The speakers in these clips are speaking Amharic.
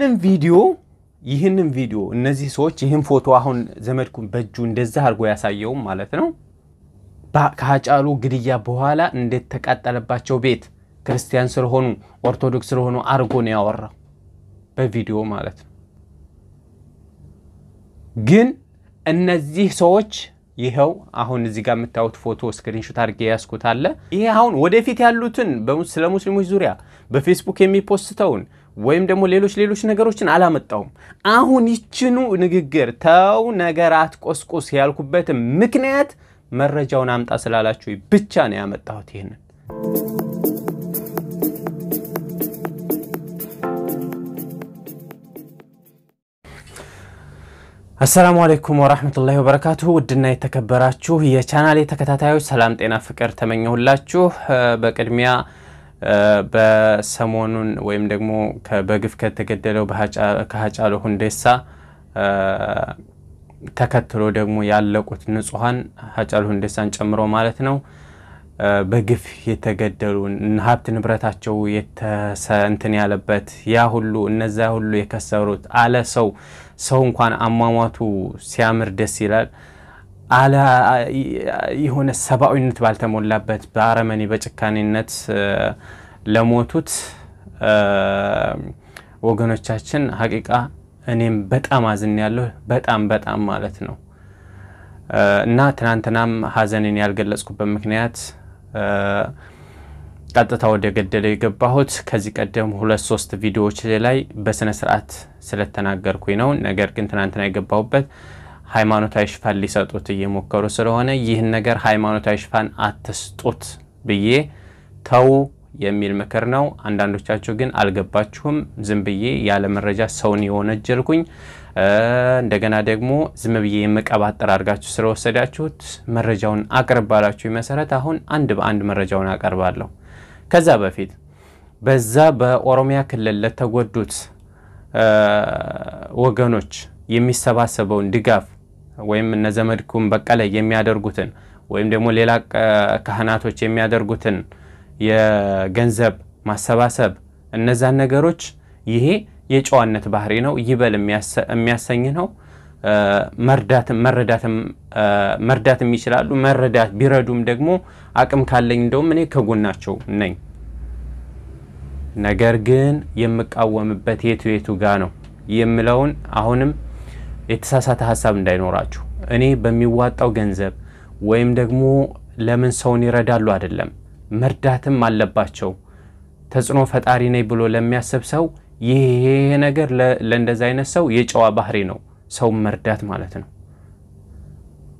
ይህንን ቪዲዮ ይህንን ቪዲዮ እነዚህ ሰዎች ይህን ፎቶ አሁን ዘመድኩን በእጁ እንደዛ አድርጎ ያሳየውም ማለት ነው ከሀጫሉ ግድያ በኋላ እንደተቃጠለባቸው ቤት ክርስቲያን ስለሆኑ ኦርቶዶክስ ስለሆኑ አርጎ ነው ያወራው በቪዲዮ ማለት ነው። ግን እነዚህ ሰዎች ይኸው አሁን እዚህ ጋር የምታዩት ፎቶ ስክሪንሾት አድርጌ ያስኩት አለ። ይሄ አሁን ወደፊት ያሉትን ስለ ሙስሊሞች ዙሪያ በፌስቡክ የሚፖስተውን ወይም ደግሞ ሌሎች ሌሎች ነገሮችን አላመጣውም። አሁን ይችኑ ንግግር ተው ነገር አትቆስቁስ ያልኩበት ምክንያት መረጃውን አምጣ ስላላችሁ ብቻ ነው ያመጣሁት ይህንን አሰላሙ አለይኩም ወራህመቱላሂ ወበረካቱሁ። ውድና የተከበራችሁ የቻናሌ ተከታታዮች ሰላም፣ ጤና፣ ፍቅር ተመኘሁላችሁ። በቅድሚያ በሰሞኑን ወይም ደግሞ በግፍ ከተገደለው ከሀጫሉ ሁንዴሳ ተከትሎ ደግሞ ያለቁት ንጹሐን ሀጫሉ ሁንዴሳን ጨምሮ ማለት ነው በግፍ የተገደሉ ሀብት ንብረታቸው እንትን ያለበት ያ ሁሉ እነዚያ ሁሉ የከሰሩት አለ ሰው ሰው እንኳን አሟሟቱ ሲያምር ደስ ይላል። አለ የሆነ ሰብአዊነት ባልተሞላበት በአረመኔ በጭካኔነት ለሞቱት ወገኖቻችን ሀቂቃ እኔም በጣም አዝን ያለሁ በጣም በጣም ማለት ነው። እና ትናንትናም ሀዘኔን ያልገለጽኩበት ምክንያት ቀጥታ ወደ ገደለ የገባሁት ከዚህ ቀደም ሁለት ሶስት ቪዲዮዎች ላይ በስነ ስርዓት ስለተናገርኩኝ ነው። ነገር ግን ትናንትና የገባሁበት ሃይማኖታዊ ሽፋን ሊሰጡት እየሞከሩ ስለሆነ ይህን ነገር ሃይማኖታዊ ሽፋን አትስጡት ብዬ ተው የሚል ምክር ነው። አንዳንዶቻችሁ ግን አልገባችሁም። ዝም ብዬ ያለ መረጃ ሰውን የወነጀልኩኝ እንደገና ደግሞ ዝም ብዬ የመቀባጠር አድርጋችሁ ስለወሰዳችሁት መረጃውን አቅርባላችሁ መሰረት አሁን አንድ በአንድ መረጃውን አቀርባለሁ። ከዛ በፊት በዛ በኦሮሚያ ክልል ለተጎዱት ወገኖች የሚሰባሰበውን ድጋፍ ወይም እነ ዘመድኩን በቀለ የሚያደርጉትን ወይም ደግሞ ሌላ ካህናቶች የሚያደርጉትን የገንዘብ ማሰባሰብ እነዛን ነገሮች ይሄ የጨዋነት ባህሪ ነው። ይበል የሚያሰኝ ነው። መርዳትም ይችላሉ። መረዳት ቢረዱም ደግሞ አቅም ካለኝ እንደውም እኔ ከጎናቸው ነኝ። ነገር ግን የምቃወምበት የቱ የቱ ጋ ነው የምለውን አሁንም የተሳሳተ ሀሳብ እንዳይኖራችሁ እኔ በሚዋጣው ገንዘብ ወይም ደግሞ ለምን ሰውን ይረዳሉ አይደለም መርዳትም አለባቸው። ተጽዕኖ ፈጣሪ ነኝ ብሎ ለሚያስብ ሰው ይሄ ነገር ለእንደዚ አይነት ሰው የጨዋ ባህሪ ነው፣ ሰው መርዳት ማለት ነው።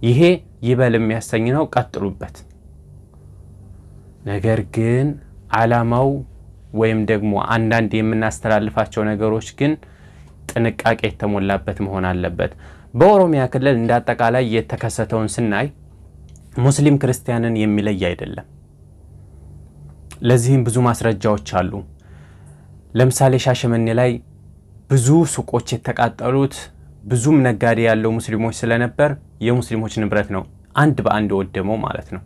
ይሄ ይበል የሚያሰኝ ነው፣ ቀጥሉበት። ነገር ግን አላማው ወይም ደግሞ አንዳንድ የምናስተላልፋቸው ነገሮች ግን ጥንቃቄ የተሞላበት መሆን አለበት። በኦሮሚያ ክልል እንደ አጠቃላይ የተከሰተውን ስናይ ሙስሊም ክርስቲያንን የሚለይ አይደለም። ለዚህም ብዙ ማስረጃዎች አሉ። ለምሳሌ ሻሸመኔ ላይ ብዙ ሱቆች የተቃጠሉት ብዙም ነጋዴ ያለው ሙስሊሞች ስለነበር የሙስሊሞች ንብረት ነው አንድ በአንድ ወደመው ማለት ነው።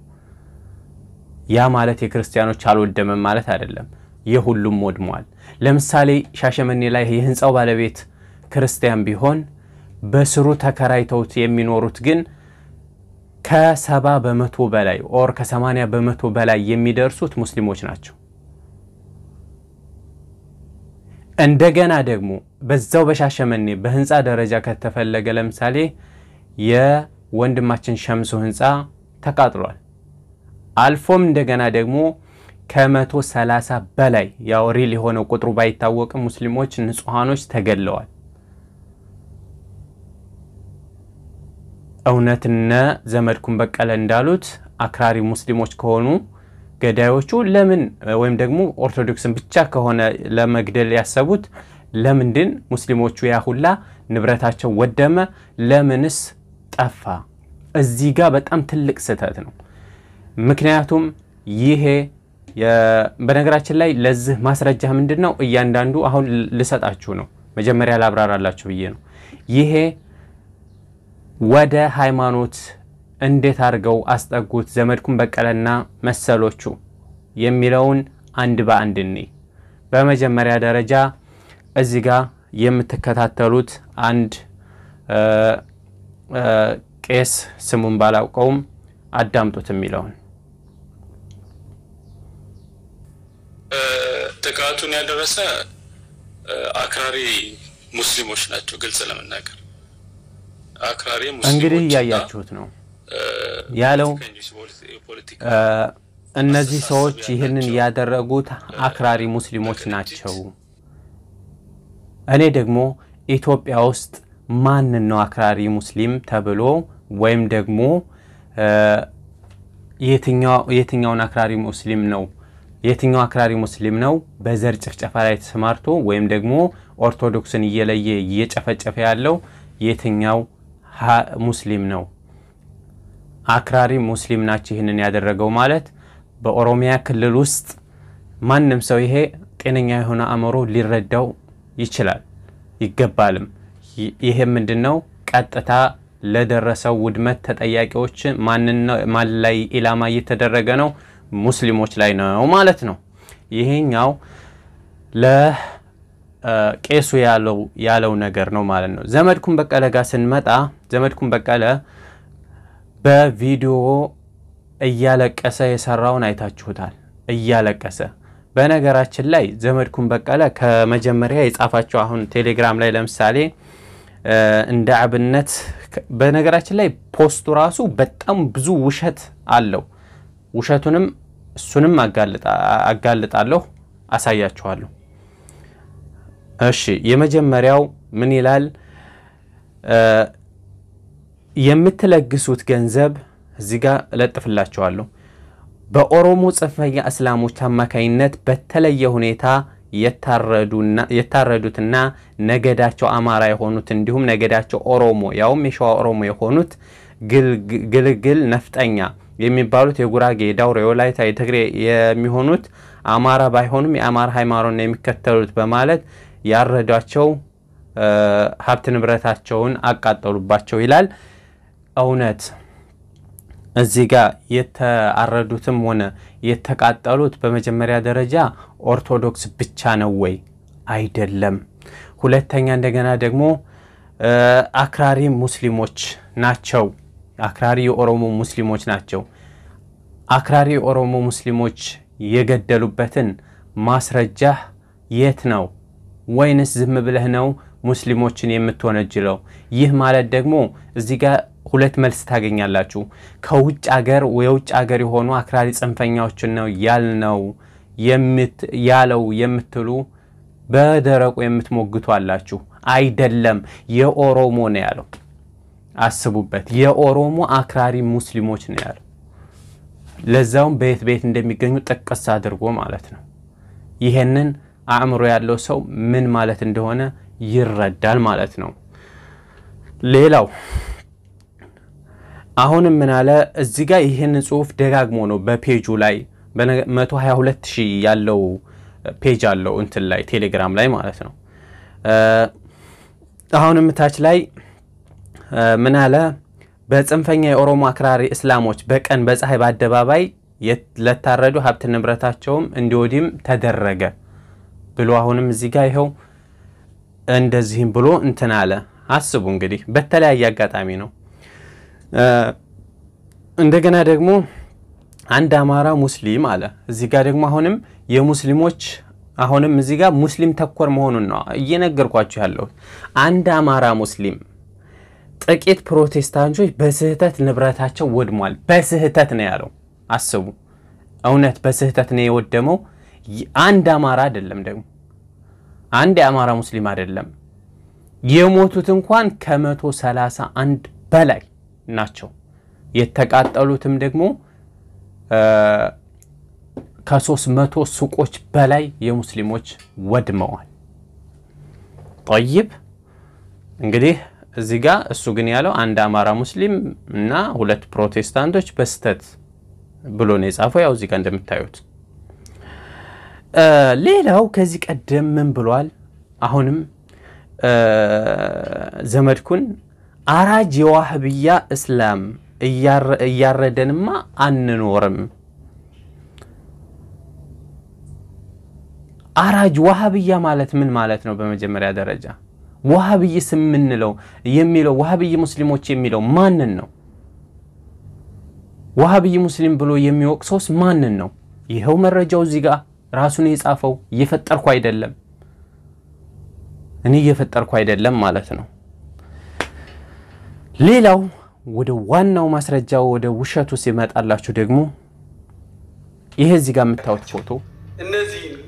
ያ ማለት የክርስቲያኖች አልወደመም ማለት አይደለም። የሁሉም ወድመዋል። ለምሳሌ ሻሸመኔ ላይ የህንፃው ባለቤት ክርስቲያን ቢሆን በስሩ ተከራይተውት የሚኖሩት ግን ከሰባ በመቶ በላይ ኦር ከሰማንያ በመቶ በላይ የሚደርሱት ሙስሊሞች ናቸው። እንደገና ደግሞ በዛው በሻሸመኔ በህንፃ ደረጃ ከተፈለገ ለምሳሌ የወንድማችን ሸምሱ ህንፃ ተቃጥሏል። አልፎም እንደገና ደግሞ ከመቶ ሰላሳ በላይ ያው ሪል የሆነው ቁጥሩ ባይታወቅም ሙስሊሞች ንጹሐኖች ተገድለዋል። እውነትነ ዘመድኩን በቀለ እንዳሉት አክራሪ ሙስሊሞች ከሆኑ ገዳዮቹ ለምን ወይም ደግሞ ኦርቶዶክስን ብቻ ከሆነ ለመግደል ያሰቡት ለምንድን ሙስሊሞቹ ያሁላ ንብረታቸው ወደመ? ለምንስ ጠፋ? እዚህ ጋር በጣም ትልቅ ስህተት ነው። ምክንያቱም ይሄ በነገራችን ላይ ለዚህ ማስረጃ ምንድን ነው እያንዳንዱ አሁን ልሰጣችሁ ነው፣ መጀመሪያ ላብራራላችሁ ብዬ ነው ይሄ ወደ ሃይማኖት እንዴት አድርገው አስጠጉት ዘመድኩን በቀለና መሰሎቹ የሚለውን አንድ በአንድ እኔ በመጀመሪያ ደረጃ እዚህ ጋ የምትከታተሉት አንድ ቄስ ስሙን ባላውቀውም አዳምጡት የሚለውን ጥቃቱን ያደረሰ አክራሪ ሙስሊሞች ናቸው። ግልጽ ለመናገር እንግዲህ እያያችሁት ነው ያለው። እነዚህ ሰዎች ይህንን ያደረጉት አክራሪ ሙስሊሞች ናቸው። እኔ ደግሞ ኢትዮጵያ ውስጥ ማንን ነው አክራሪ ሙስሊም ተብሎ ወይም ደግሞ የትኛውን አክራሪ ሙስሊም ነው የትኛው አክራሪ ሙስሊም ነው በዘር ጭፍጨፋ ላይ ተሰማርቶ ወይም ደግሞ ኦርቶዶክስን እየለየ እየጨፈጨፈ ያለው የትኛው ሙስሊም ነው፣ አክራሪ ሙስሊም ናቸው ይህንን ያደረገው ማለት በኦሮሚያ ክልል ውስጥ ማንም ሰው ይሄ ጤነኛ የሆነ አእምሮ ሊረዳው ይችላል ይገባልም። ይሄ ምንድን ነው? ቀጥታ ለደረሰው ውድመት ተጠያቂዎች ማን ላይ ኢላማ እየተደረገ ነው? ሙስሊሞች ላይ ነው ማለት ነው። ይሄኛው ቄሱ ያለው ያለው ነገር ነው ማለት ነው። ዘመድኩን በቀለ ጋር ስንመጣ ዘመድኩን በቀለ በቪዲዮ እያለቀሰ የሰራውን አይታችሁታል። እያለቀሰ በነገራችን ላይ ዘመድኩን በቀለ ከመጀመሪያ የጻፋቸው አሁን ቴሌግራም ላይ ለምሳሌ እንደ አብነት በነገራችን ላይ ፖስቱ ራሱ በጣም ብዙ ውሸት አለው። ውሸቱንም እሱንም አጋልጣለሁ፣ አሳያችኋለሁ። እሺ የመጀመሪያው ምን ይላል? የምትለግሱት ገንዘብ እዚህ ጋር እለጥፍላችኋለሁ። በኦሮሞ ጽንፈኛ እስላሞች አማካኝነት በተለየ ሁኔታ የታረዱትና ነገዳቸው አማራ የሆኑት እንዲሁም ነገዳቸው ኦሮሞ ያውም የሸዋ ኦሮሞ የሆኑት ግልግል ነፍጠኛ የሚባሉት የጉራጌ፣ የዳውሮ፣ የወላይታ፣ የትግሬ የሚሆኑት አማራ ባይሆኑም የአማራ ሃይማኖት የሚከተሉት በማለት ያረዷቸው ሀብት ንብረታቸውን አቃጠሉባቸው ይላል። እውነት እዚህ ጋር የተአረዱትም ሆነ የተቃጠሉት በመጀመሪያ ደረጃ ኦርቶዶክስ ብቻ ነው ወይ? አይደለም። ሁለተኛ እንደገና ደግሞ አክራሪ ሙስሊሞች ናቸው። አክራሪ የኦሮሞ ሙስሊሞች ናቸው። አክራሪ የኦሮሞ ሙስሊሞች የገደሉበትን ማስረጃ የት ነው? ወይንስ ዝም ብለህ ነው ሙስሊሞችን የምትወነጅለው? ይህ ማለት ደግሞ እዚህ ጋር ሁለት መልስ ታገኛላችሁ። ከውጭ አገር የውጭ አገር የሆኑ አክራሪ ጽንፈኛዎችን ነው ያልነው ያለው የምትሉ በደረቁ የምትሞግቱ አላችሁ። አይደለም፣ የኦሮሞ ነው ያለው። አስቡበት። የኦሮሞ አክራሪ ሙስሊሞች ነው ያለው። ለዛውም በየት በየት እንደሚገኙ ጠቀስ አድርጎ ማለት ነው። ይሄንን አእምሮ ያለው ሰው ምን ማለት እንደሆነ ይረዳል ማለት ነው። ሌላው አሁንም ምን አለ እዚህ ጋር ይህን ጽሁፍ ደጋግሞ ነው በፔጁ ላይ 122 ሺህ ያለው ፔጅ አለው እንትን ላይ ቴሌግራም ላይ ማለት ነው። አሁንም ታች ላይ ምን አለ በጽንፈኛ የኦሮሞ አክራሪ እስላሞች በቀን በፀሐይ በአደባባይ ለታረዱ ሀብት ንብረታቸውም እንዲወዲም ተደረገ። ብሎ አሁንም እዚህ ጋር ይኸው እንደዚህም ብሎ እንትን አለ። አስቡ እንግዲህ በተለያየ አጋጣሚ ነው። እንደገና ደግሞ አንድ አማራ ሙስሊም አለ። እዚህ ጋር ደግሞ አሁንም የሙስሊሞች አሁንም እዚህ ጋር ሙስሊም ተኮር መሆኑን ነው እየነገርኳችሁ ያለሁት። አንድ አማራ ሙስሊም ጥቂት ፕሮቴስታንቶች በስህተት ንብረታቸው ወድሟል። በስህተት ነው ያለው። አስቡ፣ እውነት በስህተት ነው የወደመው። አንድ አማራ አይደለም ደግሞ አንድ የአማራ ሙስሊም አይደለም። የሞቱት እንኳን ከመቶ ሰላሳ አንድ በላይ ናቸው። የተቃጠሉትም ደግሞ ከሶስት መቶ ሱቆች በላይ የሙስሊሞች ወድመዋል። ጠይብ እንግዲህ እዚህ ጋ እሱ ግን ያለው አንድ አማራ ሙስሊም እና ሁለት ፕሮቴስታንቶች በስተት ብሎ ነው የጻፈው። ያው እዚህ ጋ እንደምታዩት ሌላው ከዚህ ቀደም ምን ብሏል? አሁንም ዘመድኩን አራጅ የዋህብያ እስላም እያረደንማ አንኖርም። አራጅ ዋሃብያ ማለት ምን ማለት ነው? በመጀመሪያ ደረጃ ዋሃብይ ስምንለው የሚለው ዋሃብይ ሙስሊሞች የሚለው ማንን ነው? ዋሃብይ ሙስሊም ብሎ የሚወቅሰውስ ማንን ነው? ይኸው መረጃው እዚህ ጋር ራሱን የጻፈው እየፈጠርኩ አይደለም፣ እኔ እየፈጠርኩ አይደለም ማለት ነው። ሌላው ወደ ዋናው ማስረጃው ወደ ውሸቱ ሲመጣላችሁ ደግሞ ይሄ እዚህ ጋር የምታዩት ፎቶ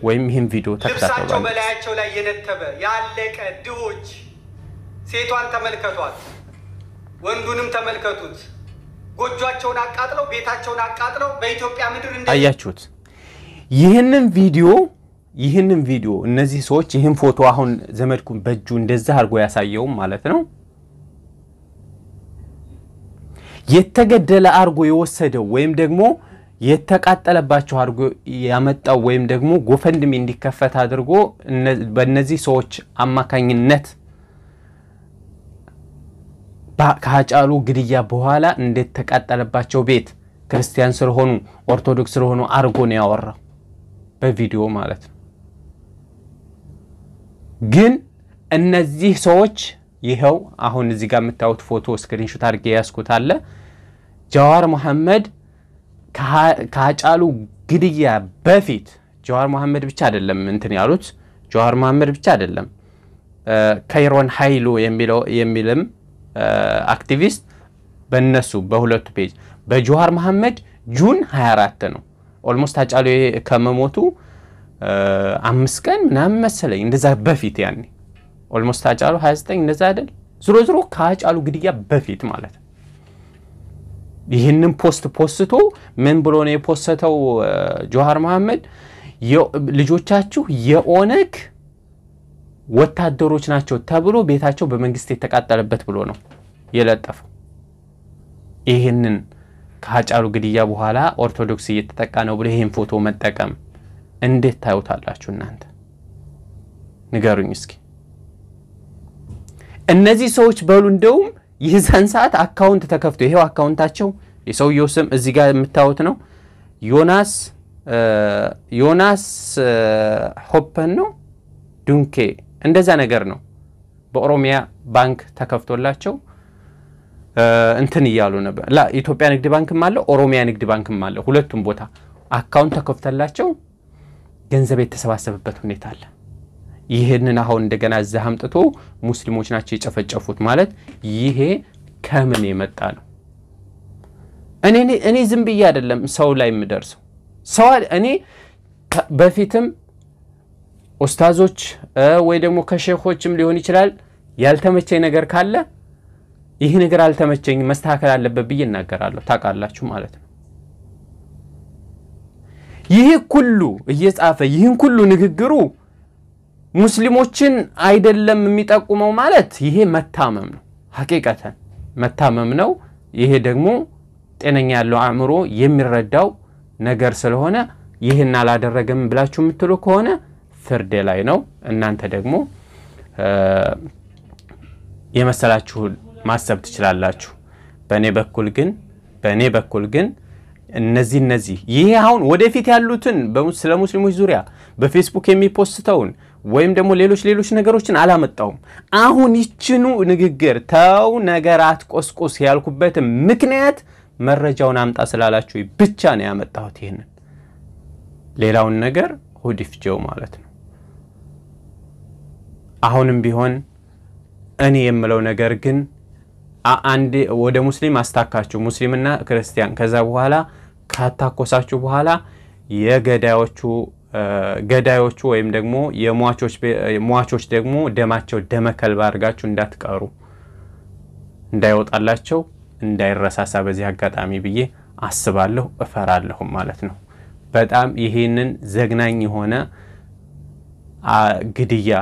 ወይም ይህን ቪዲዮ ተከታተሉ። በላያቸው ላይ የነተበ ያለቀ ድሆች፣ ሴቷን ተመልከቷት፣ ወንዱንም ተመልከቱት። ጎጇቸውን አቃጥለው ቤታቸውን አቃጥለው በኢትዮጵያ ምድር አያችሁት። ይህንን ቪዲዮ ይህንን ቪዲዮ እነዚህ ሰዎች ይህን ፎቶ አሁን ዘመድኩን በእጁ እንደዛ አድርጎ ያሳየውም ማለት ነው የተገደለ አድርጎ የወሰደው ወይም ደግሞ የተቃጠለባቸው አድርጎ ያመጣው ወይም ደግሞ ጎፈንድሜ እንዲከፈት አድርጎ በእነዚህ ሰዎች አማካኝነት ከሀጫሉ ግድያ በኋላ እንደተቃጠለባቸው ቤት ክርስቲያን ስለሆኑ ኦርቶዶክስ ስለሆኑ አድርጎ ነው ያወራው። በቪዲዮ ማለት ነው። ግን እነዚህ ሰዎች ይኸው አሁን እዚህ ጋር የምታዩት ፎቶ ስክሪንሾት አድርጌ ያስኩት አለ ጀዋር መሐመድ ከአጫሉ ግድያ በፊት ጀዋር መሐመድ ብቻ አይደለም እንትን ያሉት ጀዋር መሐመድ ብቻ አይደለም ከይሮን ሀይሉ የሚልም አክቲቪስት በእነሱ በሁለቱ ፔጅ በጀዋር መሐመድ ጁን 24 ነው ኦልሞስት ሃጫሉ ከመሞቱ አምስት ቀን ምናምን መሰለኝ እንደዛ በፊት ያኔ ኦልሞስት ሃጫሉ 29 እንደዛ አይደል? ዝሮ ዝሮ ከአጫሉ ግድያ በፊት ማለት ነው። ይህንን ፖስት ፖስቶ ምን ብሎ ነው የፖስተው? ጆሃር መሐመድ ልጆቻችሁ የኦነግ ወታደሮች ናቸው ተብሎ ቤታቸው በመንግስት የተቃጠለበት ብሎ ነው የለጠፈው ይህንን ከሀጫሉ ግድያ በኋላ ኦርቶዶክስ እየተጠቃ ነው ብሎ ይህን ፎቶ መጠቀም እንዴት ታዩታላችሁ እናንተ ንገሩኝ እስኪ። እነዚህ ሰዎች በሉ እንደውም ይህዛን ሰዓት አካውንት ተከፍቶ ይሄው አካውንታቸው የሰውየው ስም እዚህ ጋር የምታዩት ነው። ዮናስ ዮናስ ሆፐን ነው ዱንኬ እንደዛ ነገር ነው። በኦሮሚያ ባንክ ተከፍቶላቸው እንትን እያሉ ነበር። ላ ኢትዮጵያ ንግድ ባንክም አለ፣ ኦሮሚያ ንግድ ባንክም አለ። ሁለቱም ቦታ አካውንት ተከፍተላቸው ገንዘብ የተሰባሰበበት ሁኔታ አለ። ይህንን አሁን እንደገና እዚህ አምጥቶ ሙስሊሞች ናቸው የጨፈጨፉት ማለት ይሄ ከምን የመጣ ነው? እኔ ዝም ብዬ አይደለም ሰው ላይ የምደርሰው ሰው እኔ በፊትም ኡስታዞች ወይ ደግሞ ከሼኮችም ሊሆን ይችላል ያልተመቸኝ ነገር ካለ ይህ ነገር አልተመቸኝ መስተካከል አለበት ብዬ እናገራለሁ። ታውቃላችሁ ማለት ነው። ይህ ሁሉ እየጻፈ ይህን ሁሉ ንግግሩ ሙስሊሞችን አይደለም የሚጠቁመው ማለት ይሄ መታመም ነው። ሀቂቀተን መታመም ነው። ይሄ ደግሞ ጤነኛ ያለው አእምሮ የሚረዳው ነገር ስለሆነ ይህን አላደረገም ብላችሁ የምትሉ ከሆነ ፍርዴ ላይ ነው። እናንተ ደግሞ የመሰላችሁን ማሰብ ትችላላችሁ። በእኔ በኩል ግን በእኔ በኩል ግን እነዚህ እነዚህ ይሄ አሁን ወደፊት ያሉትን ስለ ሙስሊሞች ዙሪያ በፌስቡክ የሚፖስተውን ወይም ደግሞ ሌሎች ሌሎች ነገሮችን አላመጣውም። አሁን ይችኑ ንግግር ተው ነገራት ቆስቆስ ያልኩበትን ምክንያት መረጃውን አምጣ ስላላችሁ ብቻ ነው ያመጣሁት። ይህንን ሌላውን ነገር ሁዲፍጀው ማለት ነው። አሁንም ቢሆን እኔ የምለው ነገር ግን አንድ ወደ ሙስሊም አስታካችሁ ሙስሊምና ክርስቲያን ከዛ በኋላ ካታኮሳችሁ በኋላ የገዳዮቹ ገዳዮቹ ወይም ደግሞ የሟቾች ደግሞ ደማቸው ደመከልባ አድርጋችሁ እንዳትቀሩ እንዳይወጣላቸው እንዳይረሳሳ በዚህ አጋጣሚ ብዬ አስባለሁ እፈራለሁም ማለት ነው። በጣም ይህንን ዘግናኝ የሆነ ግድያ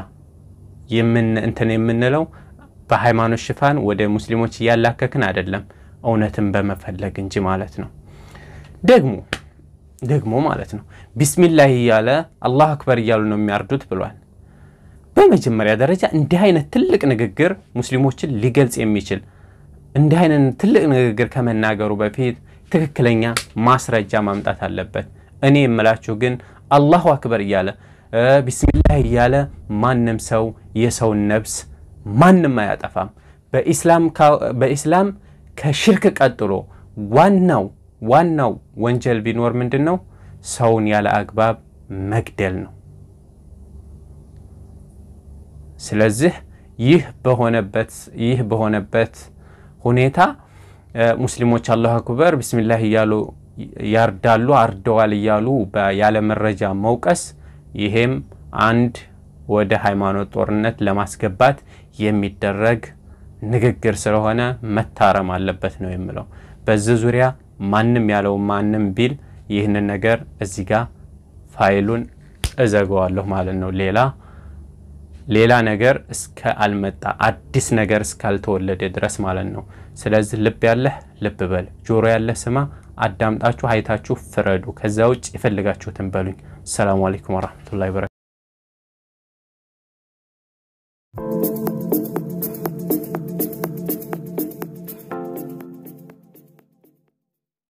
እንትን የምንለው በሃይማኖት ሽፋን ወደ ሙስሊሞች እያላከክን አይደለም፣ እውነትን በመፈለግ እንጂ ማለት ነው። ደግሞ ደግሞ ማለት ነው ቢስሚላህ እያለ አላሁ አክበር እያሉ ነው የሚያርዱት ብሏል። በመጀመሪያ ደረጃ እንዲህ አይነት ትልቅ ንግግር ሙስሊሞችን ሊገልጽ የሚችል እንዲህ አይነት ትልቅ ንግግር ከመናገሩ በፊት ትክክለኛ ማስረጃ ማምጣት አለበት። እኔ የምላችሁ ግን አላሁ አክበር እያለ ቢስሚላህ እያለ ማንም ሰው የሰውን ነብስ ማንም አያጠፋም። በኢስላም ከሽርክ ቀጥሎ ዋናው ዋናው ወንጀል ቢኖር ምንድን ነው? ሰውን ያለ አግባብ መግደል ነው። ስለዚህ ይህ በሆነበት ይህ በሆነበት ሁኔታ ሙስሊሞች አላሁ አክበር ቢስሚላህ እያሉ ያርዳሉ፣ አርደዋል እያሉ ያለ መረጃ መውቀስ ይሄም አንድ ወደ ሃይማኖት ጦርነት ለማስገባት የሚደረግ ንግግር ስለሆነ መታረም አለበት ነው የምለው። በዚህ ዙሪያ ማንም ያለው ማንም ቢል ይህንን ነገር እዚህ ጋር ፋይሉን እዘገዋለሁ ማለት ነው። ሌላ ሌላ ነገር እስከ አልመጣ አዲስ ነገር እስካልተወለደ ድረስ ማለት ነው። ስለዚህ ልብ ያለህ ልብ በል፣ ጆሮ ያለህ ስማ፣ አዳምጣችሁ አይታችሁ ፍረዱ። ከዛ ውጭ የፈለጋችሁትን በሉኝ። ሰላሙ አሌይኩም ወረሕመቱላሂ ወበረካቱህ።